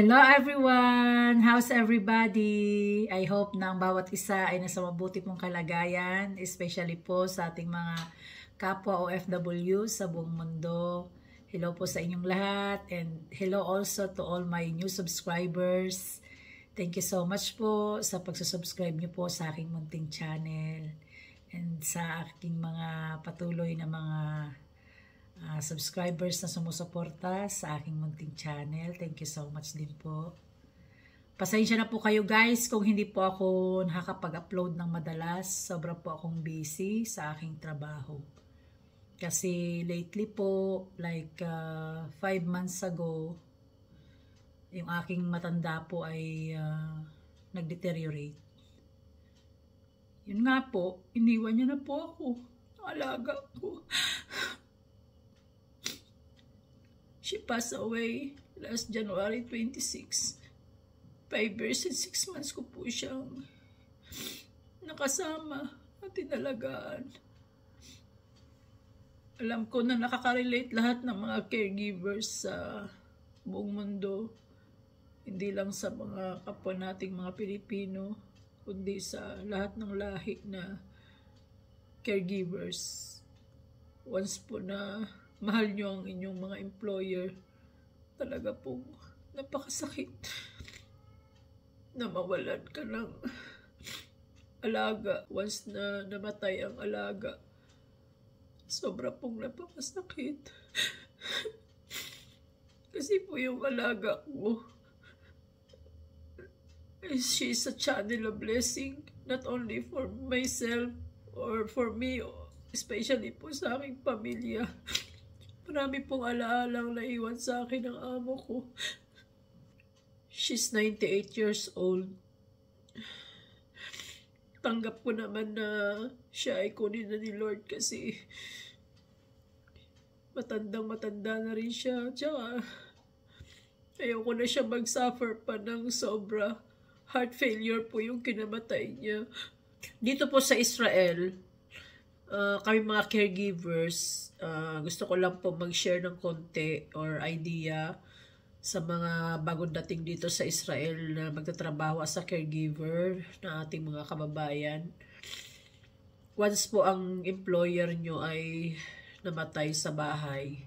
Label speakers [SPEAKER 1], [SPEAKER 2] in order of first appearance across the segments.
[SPEAKER 1] Hello everyone! How's everybody? I hope na ang bawat isa ay nasa mabuti pong kalagayan, especially po sa ating mga kapwa OFW sa buong mundo. Hello po sa inyong lahat and hello also to all my new subscribers. Thank you so much po sa pagsusubscribe niyo po sa aking munting channel and sa aking mga patuloy na mga uh, subscribers na sumusuporta sa aking munting channel. Thank you so much din po. Pasensya na po kayo guys kung hindi po ako nakakapag-upload ng madalas. Sobra po akong busy sa aking trabaho. Kasi lately po, like 5 uh, ah, months ago, yung aking matanda po ay uh, nag-deteriorate. Yun nga po, iniwan niya na po ako. Alaga ko. She passed away last January 26. 5 years and 6 months ko po siyang nakasama at inalagaan. Alam ko na nakaka-relate lahat ng mga caregivers sa buong mundo. Hindi lang sa mga kapwa nating mga Pilipino, kundi sa lahat ng lahi na caregivers. Once po na mahal nyo ang inyong mga employer, talaga pong napakasakit na mawalan ka ng alaga. Once na namatay ang alaga, sobra pong napakasakit. Kasi po yung alaga ko, she's a channel of blessing, not only for myself or for me, especially po sa aking pamilya. Marami pong alaalang naiwan sa akin ng amo ko. She's 98 years old. Tanggap ko naman na siya ay kunin na ni Lord kasi matandang matanda na rin siya. Tsaka ayoko na siya mag-suffer pa ng sobra. Heart failure po yung kinamatay niya. Dito po sa Israel, uh, kami mga caregivers, uh, gusto ko lang po mag-share ng konti or idea sa mga bagong dating dito sa Israel na magtatrabaho as caregiver na ating mga kababayan. Once po ang employer nyo ay namatay sa bahay,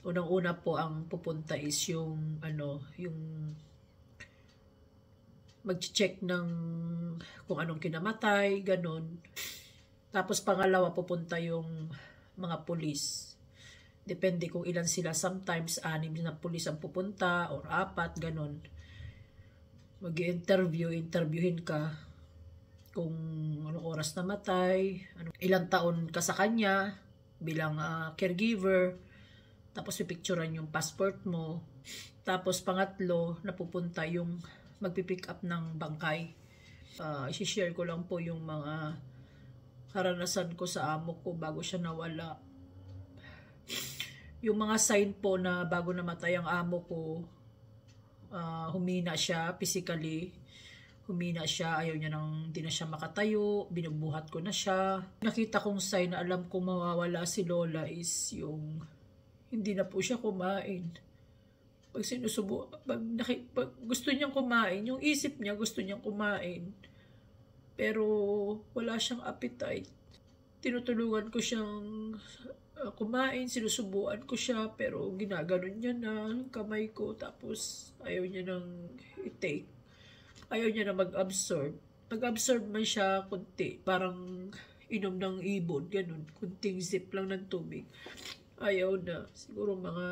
[SPEAKER 1] unang-una po ang pupunta is yung ano, yung mag-check ng kung anong kinamatay, ganun. Tapos pangalawa pupunta yung mga pulis. Depende kung ilan sila. Sometimes anim na pulis ang pupunta or apat, ganun. Mag-interview, interviewin ka kung anong oras namatay, anong, ilang taon ka sa kanya bilang uh, caregiver, tapos pipicturan yung passport mo, tapos pangatlo, napupunta yung magpipick up ng bangkay. Uh, isishare ko lang po yung mga karanasan ko sa amo ko bago siya nawala. Yung mga sign po na bago namatay ang amo ko, uh, humina siya physically, humina siya, ayaw niya nang hindi na siya makatayo, binubuhat ko na siya. Nakita kong sign na alam kong mawawala si Lola is yung hindi na po siya kumain. Pag sinusubo, pag, pag gusto niyang kumain, yung isip niya gusto niyang kumain pero wala siyang appetite. Tinutulungan ko siyang ah, kumain, sinusubuan ko siya, pero ginaganon niya na yung kamay ko, tapos ayaw niya nang i-take. Ayaw niya na mag-absorb. Mag-absorb man siya kunti, parang inom ng ibon, ganun, kunting sip lang ng tubig. Ayaw na, siguro mga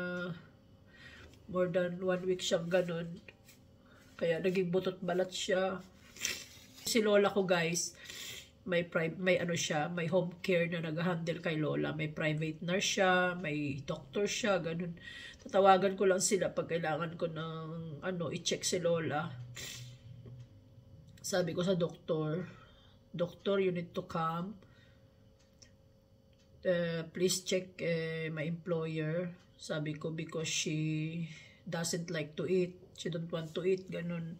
[SPEAKER 1] more than one week siyang ganun. Kaya naging butot balat siya, Si lola ko guys, may may ano siya, may home care na nag-handle kay lola, may private nurse siya, may doctor siya, ganun. Tatawagan ko lang sila pag kailangan ko ng ano, i-check si lola. Sabi ko sa doktor, doctor, you need to come. Uh, please check uh, my employer. Sabi ko because she doesn't like to eat. She don't want to eat, ganun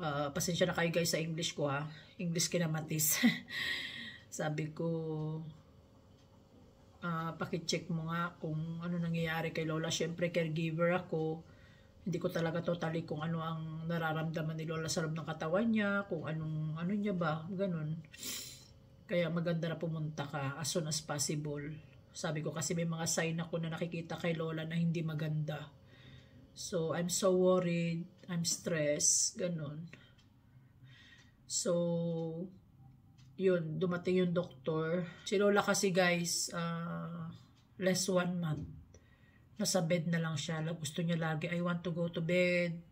[SPEAKER 1] uh, pasensya na kayo guys sa English ko ha. English kinamatis. Sabi ko, uh, pakicheck mo nga kung ano nangyayari kay Lola. Siyempre, caregiver ako. Hindi ko talaga totally kung ano ang nararamdaman ni Lola sa loob ng katawan niya, kung anong ano niya ba, ganun. Kaya maganda na pumunta ka as soon as possible. Sabi ko kasi may mga sign ako na nakikita kay Lola na hindi maganda So, I'm so worried, I'm stressed, ganun. So, yun, dumating yung doktor. Si Lola kasi guys, uh, less one month. Nasa bed na lang siya. Gusto niya lagi, I want to go to bed.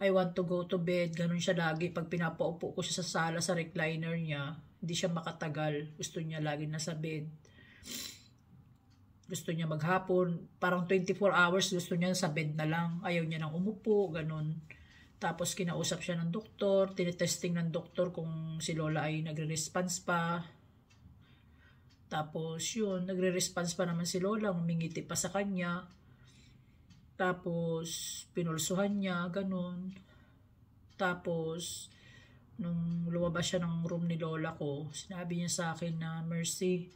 [SPEAKER 1] I want to go to bed. Ganun siya lagi. Pag pinapaupo ko siya sa sala, sa recliner niya, hindi siya makatagal. Gusto niya lagi nasa bed gusto niya maghapon, parang 24 hours gusto niya sa bed na lang, ayaw niya nang umupo, ganun. Tapos kinausap siya ng doktor, tinetesting ng doktor kung si Lola ay nagre-response pa. Tapos yun, nagre-response pa naman si Lola, humingiti pa sa kanya. Tapos pinulsuhan niya, ganun. Tapos nung lumabas siya ng room ni Lola ko, sinabi niya sa akin na, Mercy,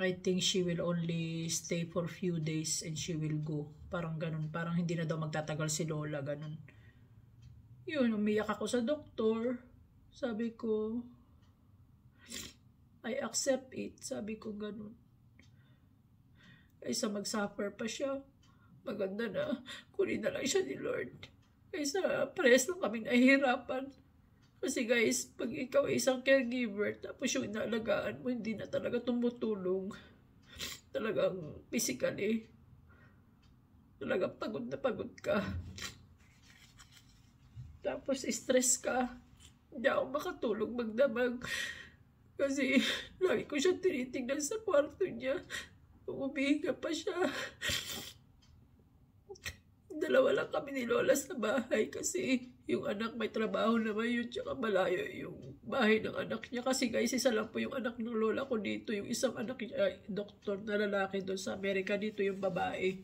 [SPEAKER 1] I think she will only stay for few days and she will go. Parang ganun. Parang hindi na daw magtatagal si Lola. Ganun. Yun, umiyak ako sa doktor. Sabi ko, I accept it. Sabi ko ganun. Kaysa mag-suffer pa siya, maganda na. Kunin na lang siya ni Lord. Kaysa press lang kami nahihirapan. Kasi guys, pag ikaw ay isang caregiver, tapos yung inaalagaan mo, hindi na talaga tumutulong. Talagang physically. Eh. Talagang pagod na pagod ka. Tapos stress ka. Hindi ako makatulog magdamag. Kasi lagi ko siya tinitingnan sa kwarto niya. Umihinga pa siya dalawa lang kami ni Lola sa bahay kasi yung anak may trabaho naman yun tsaka malayo yung bahay ng anak niya kasi guys isa lang po yung anak ng Lola ko dito yung isang anak niya doktor na lalaki doon sa Amerika dito yung babae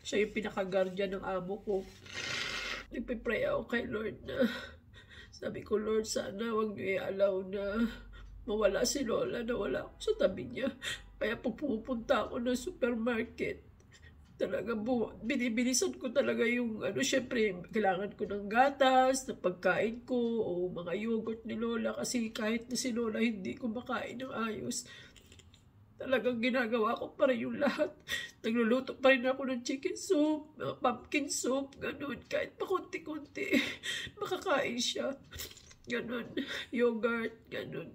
[SPEAKER 1] siya yung pinaka-guardian ng amo ko nagpe-pray ako kay Lord na sabi ko Lord sana wag niyo i-allow na mawala si Lola na wala ako sa tabi niya kaya pag pupunta ako ng supermarket talaga bu binibilisan ko talaga yung ano syempre kailangan ko ng gatas ng pagkain ko o mga yogurt ni Lola kasi kahit na si Lola hindi ko makain ng ayos talagang ginagawa ko para yung lahat nagluluto pa rin ako ng chicken soup pumpkin soup ganun kahit pa konti-konti makakain siya ganun yogurt ganun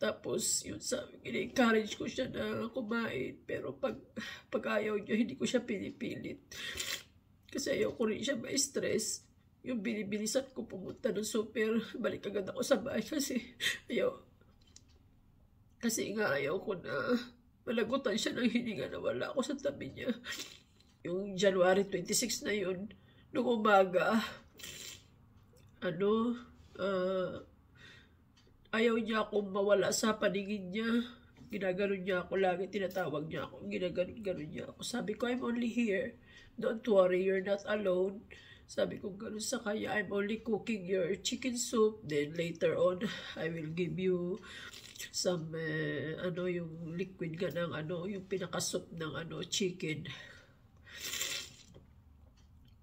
[SPEAKER 1] tapos, yun sa in-encourage ko siya na kumain. Pero pag, pag ayaw niya, hindi ko siya pinipilit. Kasi ayaw ko rin siya ma-stress. Yung binibilisan ko pumunta ng super, balik agad ako sa bahay kasi ayaw. Kasi nga ayaw ko na malagutan siya ng hininga na wala ako sa tabi niya. Yung January 26 na yun, nung umaga, ano, ah, uh, Ayaw niya akong mawala sa paningin niya. Ginaganon niya ako lagi, tinatawag niya ako, ginaganon-ganon niya ako. Sabi ko, I'm only here. Don't worry, you're not alone. Sabi ko, ganun sa kanya, I'm only cooking your chicken soup. Then later on, I will give you some, uh, ano, yung liquid nga ng, ano, yung pinakasoup ng, ano, chicken.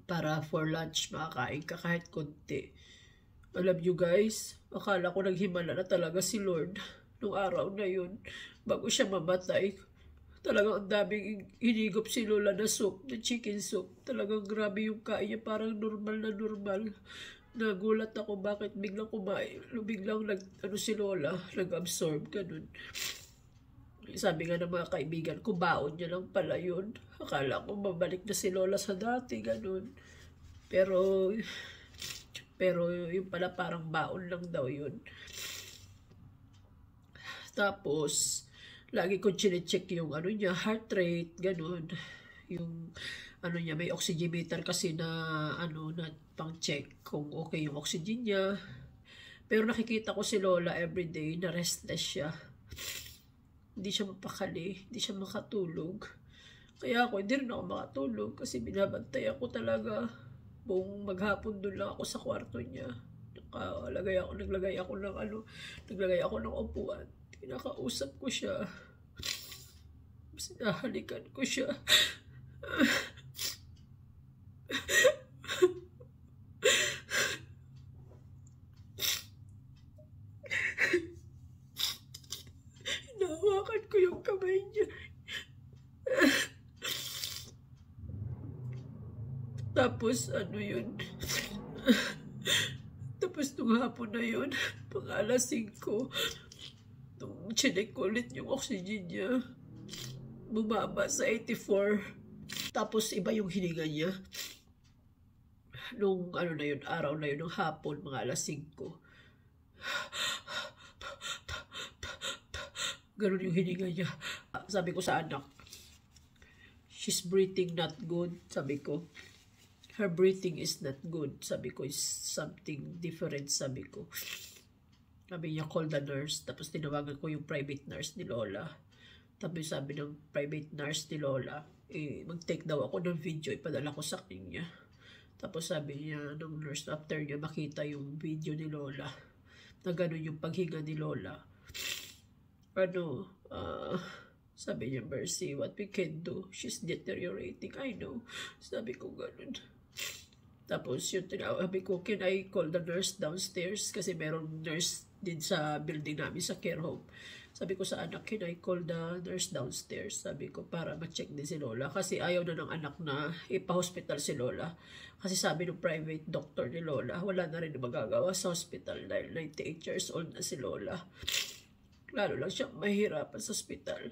[SPEAKER 1] Para for lunch, makakain ka kahit konti. I love you guys. Akala ko naghimala na talaga si Lord nung araw na yun bago siya mamatay. Talagang ang daming hinigop si Lola na soup, na chicken soup. Talagang grabe yung kain niya, parang normal na normal. Nagulat ako bakit biglang kumain, ano, biglang nag, ano si Lola, nag-absorb, ganun. Sabi nga ng mga kaibigan ko, baon niya lang pala yun. Akala ko babalik na si Lola sa dati, ganun. Pero pero yung pala parang baon lang daw yun. Tapos, lagi ko chine-check yung ano niya, heart rate, ganun. Yung ano niya, may oxygenator kasi na ano na pang-check kung okay yung oxygen niya. Pero nakikita ko si Lola everyday na restless siya. Hindi siya mapakali, hindi siya makatulog. Kaya ako, hindi rin ako makatulog kasi binabantay ako talaga buong maghapon doon lang ako sa kwarto niya. Nakalagay ako, naglagay ako ng ano, naglagay ako ng upuan. Kinakausap ko siya. Sinahalikan ko siya. Tapos ano yun? Tapos nung hapon na yun, pang alas 5, nung chinek ulit yung oxygen niya, bumaba sa 84. Tapos iba yung hininga niya. Nung ano na yun, araw na yun, nung hapon, mga alas 5. Ganun yung hininga niya. Sabi ko sa anak, she's breathing not good. Sabi ko, her breathing is not good. Sabi ko, is something different, sabi ko. Sabi niya, call the nurse. Tapos tinawagan ko yung private nurse ni Lola. Tapos sabi ng private nurse ni Lola, eh, mag-take daw ako ng video, ipadala ko sa kanya. Tapos sabi niya, nung nurse, after niya makita yung video ni Lola, na ganun yung paghinga ni Lola. Ano, ah, uh, sabi niya, Mercy, what we can do? She's deteriorating. I know. Sabi ko ganun. Tapos yun, tinawag ko, can I call the nurse downstairs? Kasi merong nurse din sa building namin, sa care home. Sabi ko sa anak, can I call the nurse downstairs? Sabi ko, para ma-check din si Lola. Kasi ayaw na ng anak na ipa-hospital si Lola. Kasi sabi ng private doctor ni Lola, wala na rin magagawa sa hospital dahil 98 years old na si Lola. Lalo lang siya mahirapan sa hospital.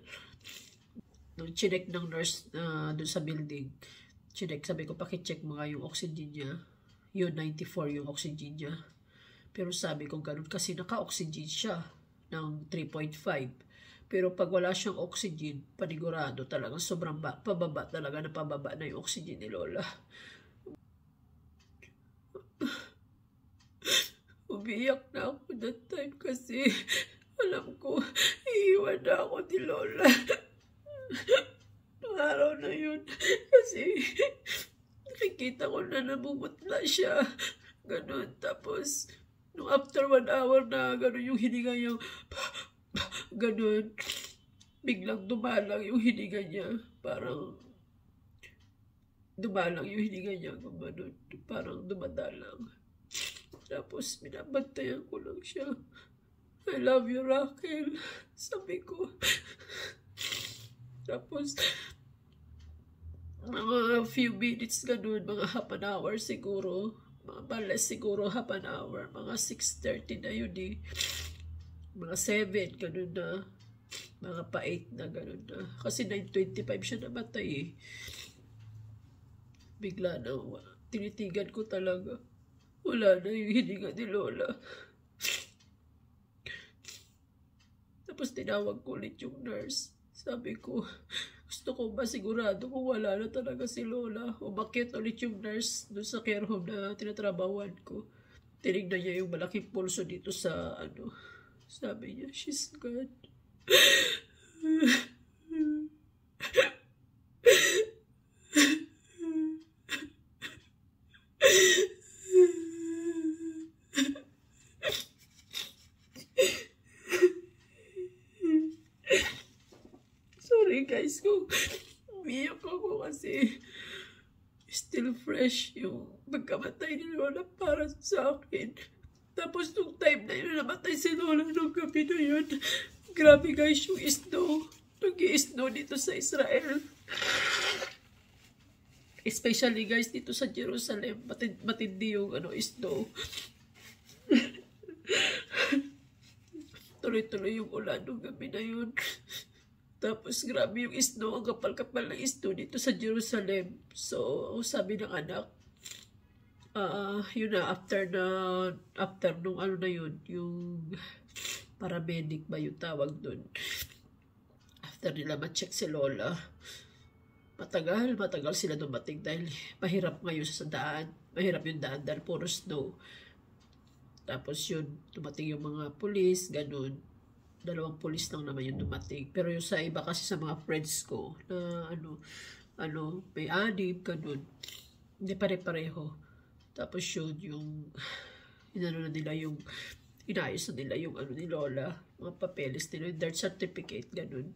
[SPEAKER 1] Nung chinek ng nurse uh, ah, doon sa building, chinek, sabi ko, pakicheck mga yung oxygen niya. Yun, 94 yung oxygen niya. Pero sabi ko, ganun kasi naka-oxygen siya ng 3.5. Pero pag wala siyang oxygen, panigurado talaga, sobrang ba, pababa talaga, na pababa na yung oxygen ni Lola. Umiyak na ako that time kasi alam ko, iiwan na ako ni Lola. Araw na yun, kasi nakikita ko na namumutla siya. Ganun. Tapos, nung after one hour na ganun yung hininga niya, ganun, biglang dumalang yung hininga niya. Parang, dumalang yung hininga niya. Gumanon. Parang dumadalang. Tapos, binabantayan ko lang siya. I love you, Raquel. Sabi ko. Tapos, mga few minutes ganun, mga half an hour siguro. Mga balas siguro half an hour. Mga 6.30 na yun eh. Mga 7, ganun na. Mga pa 8 na, ganun na. Kasi 9.25 siya namatay eh. Bigla na, tinitigan ko talaga. Wala na yung hininga ni Lola. Tapos tinawag ko ulit yung nurse. Sabi ko, gusto ko ba sigurado kung wala na talaga si Lola o bakit ulit yung nurse doon sa care home na tinatrabawan ko. Tinignan niya yung malaking pulso dito sa ano. Sabi niya, she's good. sa akin. Tapos nung time na yun, namatay si Lola nung gabi na yun. Grabe guys, yung isno. Nag-i-isno dito sa Israel. Especially guys, dito sa Jerusalem, matindi, matindi yung ano, isno. Tuloy-tuloy yung ulan nung gabi na yun. Tapos grabe yung isno, ang kapal-kapal ng isno dito sa Jerusalem. So, sabi ng anak, uh, yun na, after na, after nung ano na yun, yung paramedic ba yung tawag dun. After nila ma-check si Lola, matagal, matagal sila dumating dahil mahirap ngayon sa daan. Mahirap yung daan dahil puro snow. Tapos yun, dumating yung mga pulis, ganun. Dalawang pulis lang naman yung dumating. Pero yung sa iba kasi sa mga friends ko na ano, ano, may anib, ganun. Hindi pare-pareho tapos yun, yung inano na nila yung inayos na nila yung ano ni Lola, mga papeles nila, yung death certificate, ganun.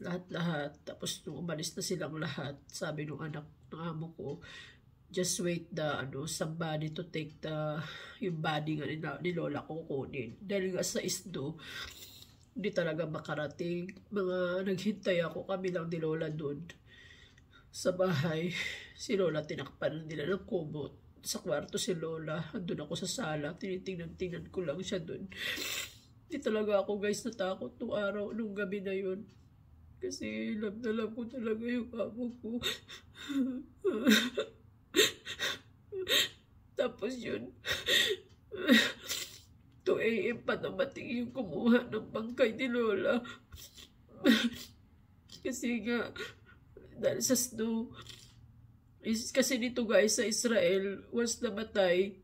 [SPEAKER 1] Lahat-lahat. Tapos nung umalis na silang lahat, sabi nung anak ng amo ko, just wait the, ano, somebody to take the, yung body nga ni, ni Lola ko kunin. Dahil nga sa isdo, hindi talaga makarating. Mga naghintay ako, kami lang ni Lola doon. Sa bahay, si Lola tinakpan nila ng kumot sa kwarto si Lola. Andun ako sa sala. Tinitingnan-tingnan ko lang siya doon. Hindi talaga ako guys natakot nung araw, nung gabi na yun. Kasi love na love ko talaga yung amo ko. Tapos yun, 2 a.m. pa namating yung kumuha ng bangkay ni Lola. Kasi nga, dahil sa snow, Is, kasi dito guys, sa Israel, once namatay,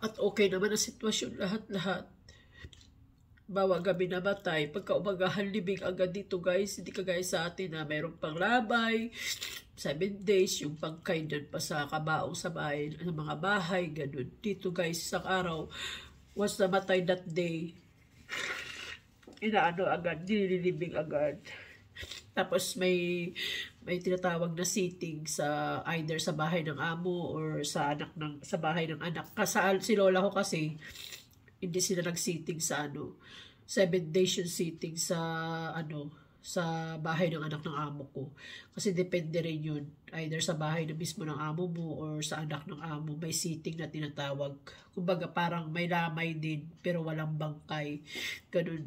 [SPEAKER 1] at okay naman ang sitwasyon lahat-lahat, bawa gabi na pagka umagahan libing agad dito guys, hindi ka guys sa atin na mayroong panglabay, 7 days, yung pagkainan pa sa kabaong sa bahay, ng mga bahay, ganun. Dito guys, isang araw, once namatay that day, inaano agad, nililibing agad. Tapos may may tinatawag na sitting sa either sa bahay ng amo or sa anak ng sa bahay ng anak. Kasi si lola ko kasi hindi sila nagsiting sa ano, seven days yung sitting sa ano, sa bahay ng anak ng amo ko. Kasi depende rin yun. Either sa bahay na mismo ng amo mo or sa anak ng amo, may sitting na tinatawag. Kumbaga parang may lamay din pero walang bangkay. Ganun.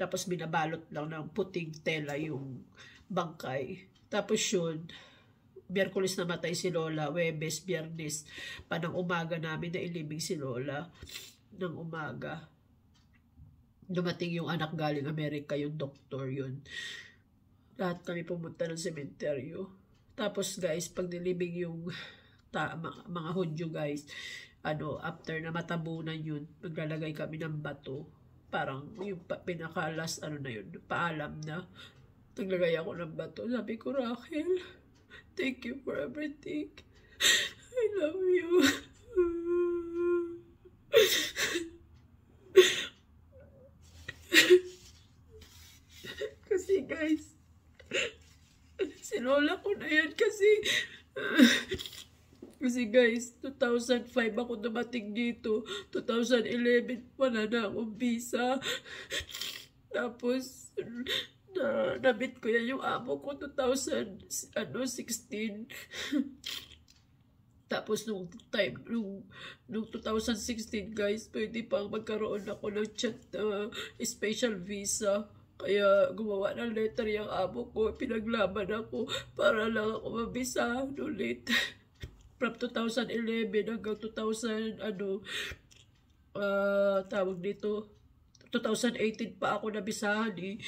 [SPEAKER 1] Tapos binabalot lang ng puting tela yung bangkay. Tapos yun, Miyerkules namatay si Lola, Webes, Biyernes, panang umaga namin na ilibing si Lola ng umaga. Dumating yung anak galing Amerika, yung doktor yun. Lahat kami pumunta ng sementeryo. Tapos guys, pag nilibing yung ta mga, mga guys, ano, after na matabunan yun, maglalagay kami ng bato. Parang yung pinaka-last, ano na yun, paalam na Naglagay ako ng bato. Sabi ko, Raquel, thank you for everything. I love you. kasi guys, sinola ko na yan kasi... Kasi guys, 2005 ako dumating dito. 2011 wala na akong visa. Tapos, na nabit ko yan yung amo ko 2016. Ano, tapos nung time nung, nung 2016 guys pwede pang magkaroon ako ng chat uh, special visa kaya gumawa ng letter yung amo ko pinaglaban ako para lang ako mabisa ulit from 2011 hanggang 2000 ano uh, tawag dito 2018 pa ako nabisahan eh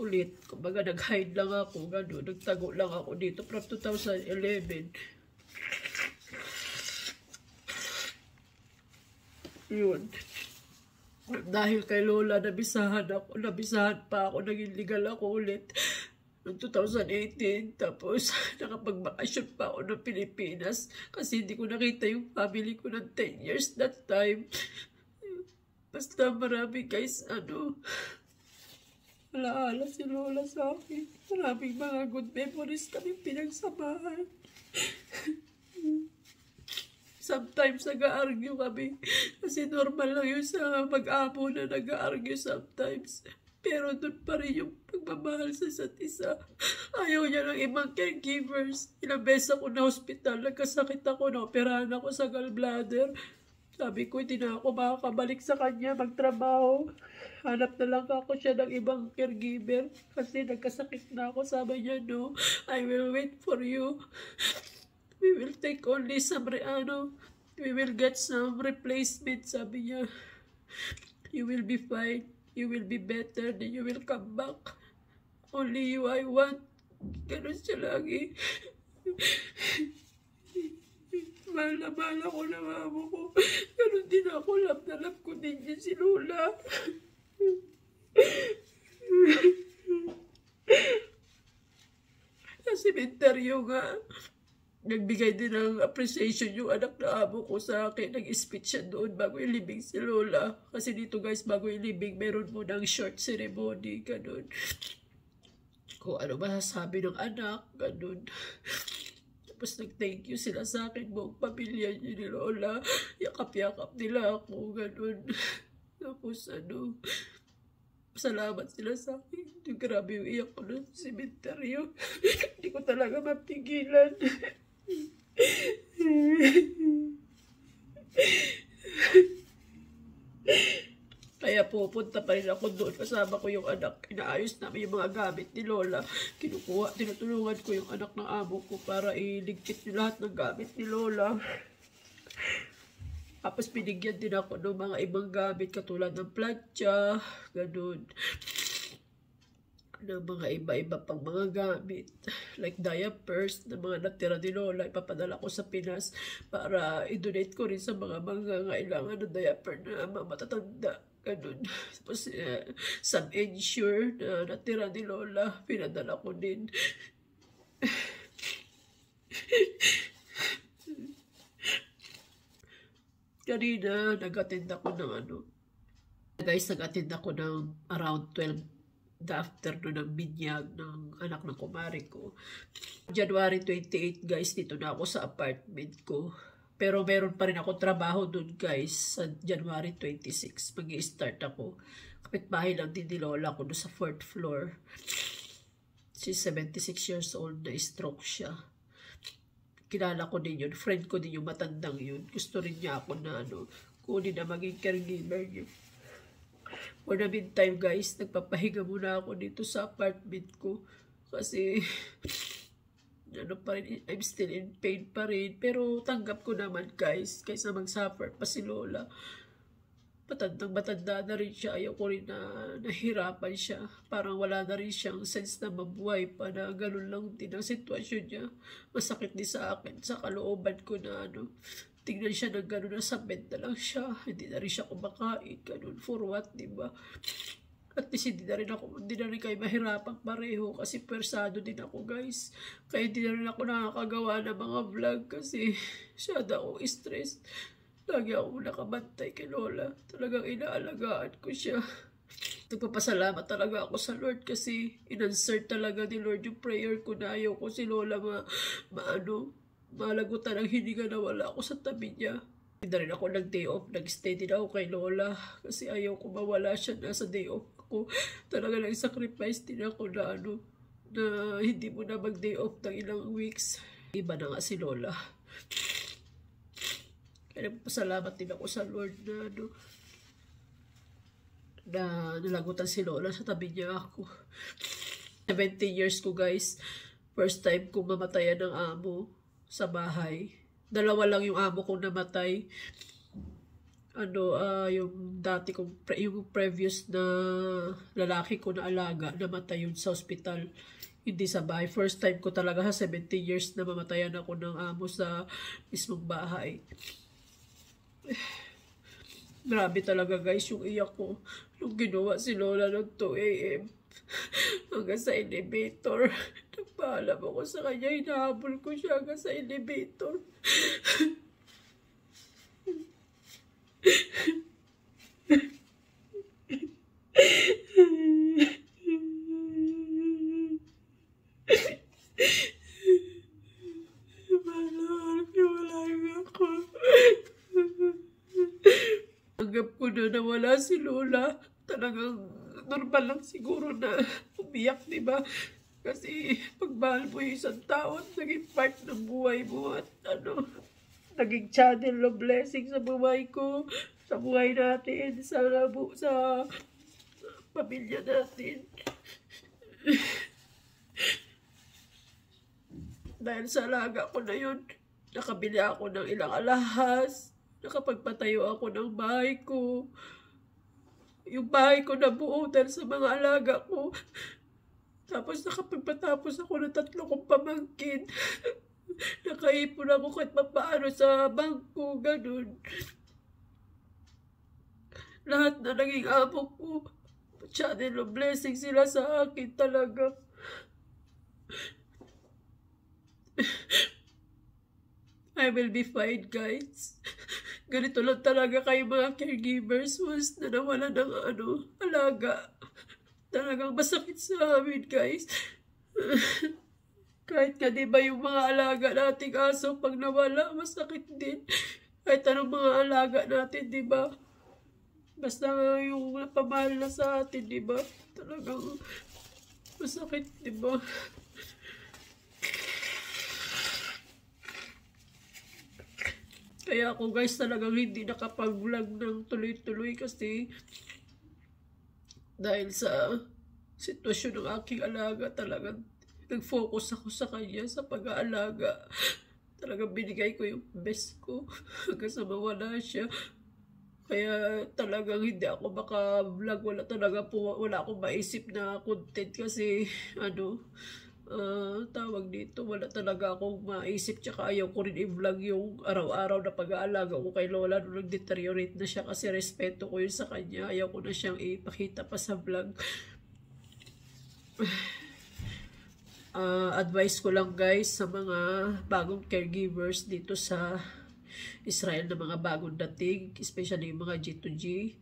[SPEAKER 1] ulit. Kumbaga, nag-hide lang ako, gano, nagtago lang ako dito from 2011. Yun. Dahil kay Lola, nabisahan ako, nabisahan pa ako, naging legal ako ulit. Noong 2018, tapos nakapag nakapagbakasyon pa ako ng Pilipinas kasi hindi ko nakita yung family ko ng 10 years that time. Basta marami guys, ano, Alaala si Lola sa akin. Maraming mga good memories kami pinagsamahan. sometimes nag-argue kami. Kasi normal lang yun sa mag-apo na nag-argue sometimes. Pero doon pa rin yung pagmamahal sa isa't isa. Ayaw niya ng ibang caregivers. Ilang beses ako na hospital, nagkasakit ako, na operahan ako sa gallbladder. Sabi ko, hindi na ako makakabalik sa kanya, magtrabaho. Hanap na lang ako siya ng ibang caregiver kasi nagkasakit na ako. Sabi niya, no, I will wait for you. We will take only some, ano, we will get some replacement. Sabi niya, you will be fine. You will be better. Then you will come back. Only you I want. Ganun siya lagi. mahal na mahal ako ng amo ko. Ganun din ako. Love na love ko din si Lola. Sa sementeryo nga, nagbigay din ng appreciation yung anak na abo ko sa akin. Nag-speech siya doon bago ilibing si Lola. Kasi dito guys, bago ilibing, meron mo ng short ceremony, ganun. Kung ano masasabi ng anak, ganun. Tapos nag-thank you sila sa akin, buong pamilya niyo ni Lola. Yakap-yakap nila ako, ganun. Tapos ano, Salamat sila sa akin. Yung grabe yung iyak ko nun sa simenteryo. Hindi ko talaga mapigilan. Kaya pupunta pa rin ako doon. Kasama ko yung anak. Inaayos namin yung mga gamit ni Lola. Kinukuha, tinutulungan ko yung anak ng amo ko para iligpit yung lahat ng gamit ni Lola. Tapos binigyan din ako ng mga ibang gamit katulad ng plancha, ganun. ng mga iba-iba pang mga gamit. Like diapers na mga natira ni Lola, ipapadala ko sa Pinas para i-donate ko rin sa mga mga kailangan ng diaper na mga matatanda. Ganun. Tapos, uh, some insure na natira ni Lola, pinadala ko din. kanina, nag-attend ako ng ano. Guys, nag-attend ako ng around 12 the afternoon ng binyag ng anak ng kumari ko. January 28, guys, dito na ako sa apartment ko. Pero meron pa rin ako trabaho doon, guys, sa January 26. mag start ako. Kapitbahay lang din ni Lola ko doon sa 4th floor. She's 76 years old na stroke siya kilala ko din yun, friend ko din yung matandang yun. Gusto rin niya ako na ano, kunin na maging caregiver niya. For the meantime guys, nagpapahinga muna ako dito sa apartment ko. Kasi, ano pa rin, I'm still in pain pa rin. Pero tanggap ko naman guys, kaysa mag-suffer pa si Lola batad na matanda na rin siya. Ayaw ko rin na nahirapan siya. Parang wala na rin siyang sense na mabuhay pa na ganun lang din ang sitwasyon niya. Masakit din sa akin, sa kalooban ko na ano. Tingnan siya ng ganun na sa bed na lang siya. Hindi na rin siya kumakain. Ganun for what, di ba? At least hindi na rin ako, hindi na rin kayo mahirapang pareho kasi persado din ako guys. Kaya hindi na rin ako nakakagawa ng mga vlog kasi siya daw stressed. Lagi ako nakabantay kay Lola. Talagang inaalagaan ko siya. Nagpapasalamat talaga ako sa Lord kasi inanswer talaga ni Lord yung prayer ko na ayaw ko si Lola ma, maano, malagutan ang hininga na wala ako sa tabi niya. Hindi rin ako nag-day off, nag-stay din ako kay Lola kasi ayaw ko mawala siya na sa day off ako. Talaga nag-sacrifice din ako na ano, na hindi mo na mag-day off ng ilang weeks. Iba na nga si Lola. Kaya nagpasalamat din ako sa Lord na ano, na nalagutan si Lola sa tabi niya ako. 17 years ko guys. First time kong mamatayan ng amo sa bahay. Dalawa lang yung amo kong namatay. Ano, uh, yung dati kong, pre yung previous na lalaki ko na alaga, namatay yun sa hospital. Hindi sa bahay. First time ko talaga ha, 17 years na mamatayan ako ng amo sa mismong bahay. Grabe talaga guys yung iyak ko nung ginawa si Lola ng 2am hanggang sa elevator. Nagpaalam ako sa kanya, hinahabol ko siya hanggang sa elevator. na nawala si Lola. Talagang normal lang siguro na umiyak, di ba? Kasi pagmahal mo yung isang taon, naging part ng buhay mo at ano, naging channel of blessing sa buhay ko, sa buhay natin, sa labo, sa, sa pamilya natin. Dahil sa alaga ko na yun, nakabili ako ng ilang alahas, nakapagpatayo ako ng bahay ko. Yung bahay ko na nabuo dahil sa mga alaga ko. Tapos nakapagpatapos ako ng tatlo kong pamangkin. Nakaipon ako kahit mapaano sa bangko, ganun. Lahat na naging amo ko. Channel of blessing sila sa akin talaga. I will be fine, guys. Ganito lang talaga kayo mga caregivers. Once na nawala ng ano, alaga. Talagang masakit sa amin, guys. Kahit nga diba yung mga alaga nating aso, pag nawala, masakit din. Kahit anong mga alaga natin, diba? Basta yung napamahal na sa atin, diba? Talagang masakit, diba? Kaya ako guys talagang hindi nakapag-vlog ng tuloy-tuloy kasi dahil sa sitwasyon ng aking alaga talagang nag-focus ako sa kanya sa pag-aalaga. Talagang binigay ko yung best ko hanggang sa mawala siya. Kaya talagang hindi ako maka-vlog. Wala talaga po, wala akong maisip na content kasi ano, uh, tawag dito, wala talaga akong maisip tsaka ayaw ko rin i-vlog yung araw-araw na pag-aalaga ko kay Lola nung nag-deteriorate na siya kasi respeto ko yun sa kanya. Ayaw ko na siyang ipakita pa sa vlog. uh, advice ko lang guys sa mga bagong caregivers dito sa Israel na mga bagong dating, especially yung mga G2G.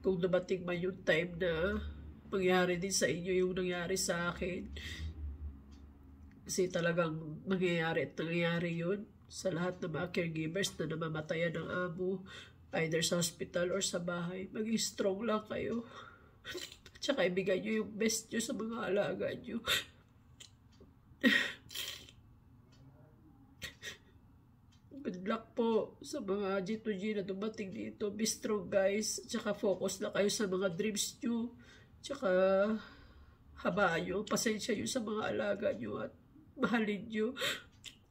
[SPEAKER 1] Kung dumating man yung time na mangyari din sa inyo yung nangyari sa akin. Kasi talagang mangyayari at nangyayari yun sa lahat ng mga caregivers na namamatayan ng amo, either sa hospital or sa bahay. Maging strong lang kayo. Tsaka ibigay nyo yung best nyo sa mga alaga nyo. Good luck po sa mga G2G na dumating dito. Be strong guys. Tsaka focus na kayo sa mga dreams nyo. Tsaka, habayo. Pasensya yun sa mga alaga nyo at mahalin nyo.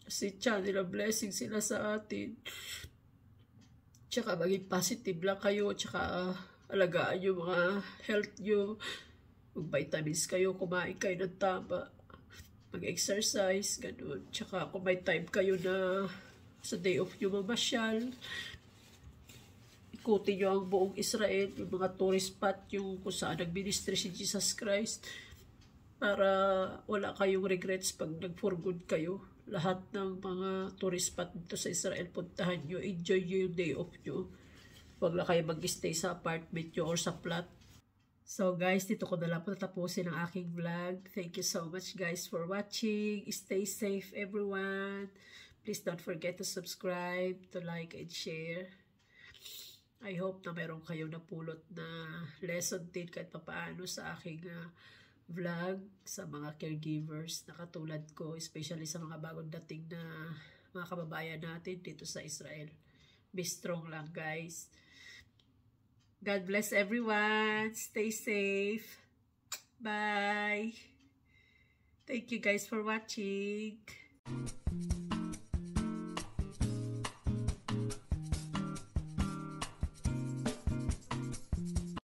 [SPEAKER 1] Kasi channel of blessing sila sa atin. Tsaka maging positive lang kayo. Tsaka uh, alagaan nyo mga health nyo. Mag-vitamins kayo. Kumain kayo ng tama. Mag-exercise. Ganun. Tsaka kung may time kayo na sa day off nyo mamasyal. Ikuti nyo ang buong Israel, yung mga tourist spot, yung kung saan nagministry si Jesus Christ para wala kayong regrets pag nag-forgood kayo. Lahat ng mga tourist spot dito sa Israel, puntahan nyo. Enjoy nyo yung day off nyo. Huwag na kayo mag-stay sa apartment nyo or sa flat. So guys, dito ko na lang po ang aking vlog. Thank you so much guys for watching. Stay safe everyone. Please don't forget to subscribe, to like, and share. I hope na meron kayo napulot na lesson din kahit papaano sa aking uh, vlog sa mga caregivers na katulad ko, especially sa mga bagong dating na mga kababayan natin dito sa Israel. Be strong lang guys. God bless everyone. Stay safe. Bye. Thank you guys for watching.